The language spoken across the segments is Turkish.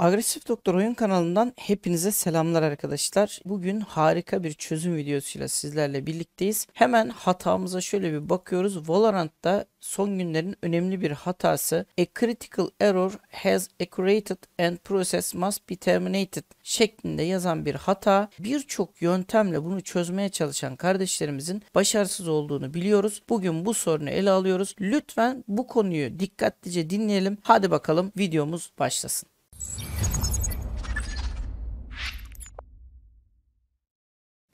Agresif Doktor Oyun kanalından hepinize selamlar arkadaşlar. Bugün harika bir çözüm videosuyla sizlerle birlikteyiz. Hemen hatamıza şöyle bir bakıyoruz. Valorant'ta son günlerin önemli bir hatası a critical error has accurated and process must be terminated şeklinde yazan bir hata. Birçok yöntemle bunu çözmeye çalışan kardeşlerimizin başarısız olduğunu biliyoruz. Bugün bu sorunu ele alıyoruz. Lütfen bu konuyu dikkatlice dinleyelim. Hadi bakalım videomuz başlasın.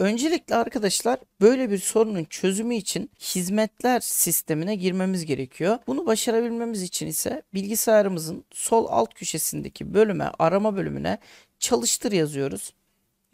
Öncelikle arkadaşlar böyle bir sorunun çözümü için hizmetler sistemine girmemiz gerekiyor. Bunu başarabilmemiz için ise bilgisayarımızın sol alt köşesindeki bölüme arama bölümüne çalıştır yazıyoruz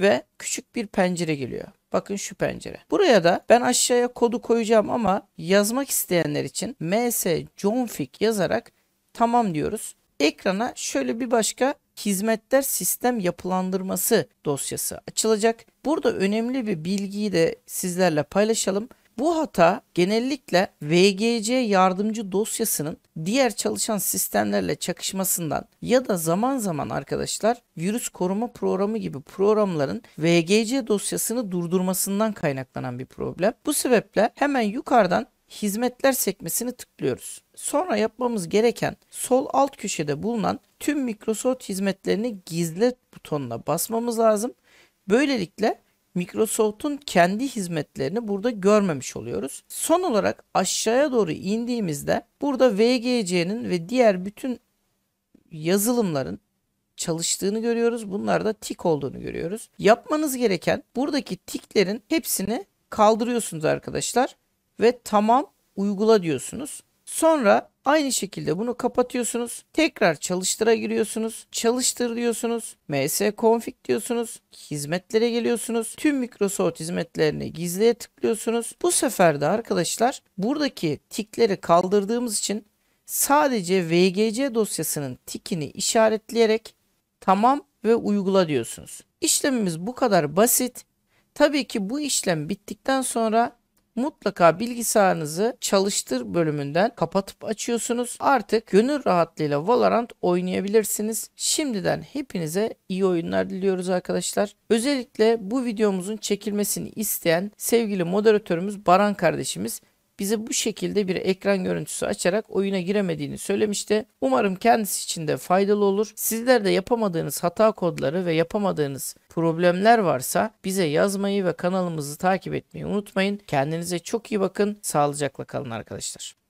ve küçük bir pencere geliyor. Bakın şu pencere. Buraya da ben aşağıya kodu koyacağım ama yazmak isteyenler için ms config yazarak tamam diyoruz. Ekrana şöyle bir başka hizmetler sistem yapılandırması dosyası açılacak. Burada önemli bir bilgiyi de sizlerle paylaşalım. Bu hata genellikle VGC yardımcı dosyasının diğer çalışan sistemlerle çakışmasından ya da zaman zaman arkadaşlar virüs koruma programı gibi programların VGC dosyasını durdurmasından kaynaklanan bir problem. Bu sebeple hemen yukarıdan hizmetler sekmesini tıklıyoruz. Sonra yapmamız gereken sol alt köşede bulunan tüm Microsoft hizmetlerini gizle butonuna basmamız lazım. Böylelikle Microsoft'un kendi hizmetlerini burada görmemiş oluyoruz. Son olarak aşağıya doğru indiğimizde burada VGC'nin ve diğer bütün yazılımların çalıştığını görüyoruz. Bunlarda tik olduğunu görüyoruz. Yapmanız gereken buradaki tiklerin hepsini kaldırıyorsunuz arkadaşlar ve tamam uygula diyorsunuz. Sonra aynı şekilde bunu kapatıyorsunuz. Tekrar çalıştıra giriyorsunuz. Çalıştır diyorsunuz. ms config diyorsunuz. Hizmetlere geliyorsunuz. Tüm Microsoft hizmetlerini gizliye tıklıyorsunuz. Bu sefer de arkadaşlar buradaki tikleri kaldırdığımız için sadece VGC dosyasının tikini işaretleyerek tamam ve uygula diyorsunuz. İşlemimiz bu kadar basit. Tabii ki bu işlem bittikten sonra mutlaka bilgisayarınızı çalıştır bölümünden kapatıp açıyorsunuz. Artık gönül rahatlığıyla Valorant oynayabilirsiniz. Şimdiden hepinize iyi oyunlar diliyoruz arkadaşlar. Özellikle bu videomuzun çekilmesini isteyen sevgili moderatörümüz Baran kardeşimiz bize bu şekilde bir ekran görüntüsü açarak oyuna giremediğini söylemişti. Umarım kendisi için de faydalı olur. Sizler de yapamadığınız hata kodları ve yapamadığınız problemler varsa bize yazmayı ve kanalımızı takip etmeyi unutmayın. Kendinize çok iyi bakın. Sağlıcakla kalın arkadaşlar.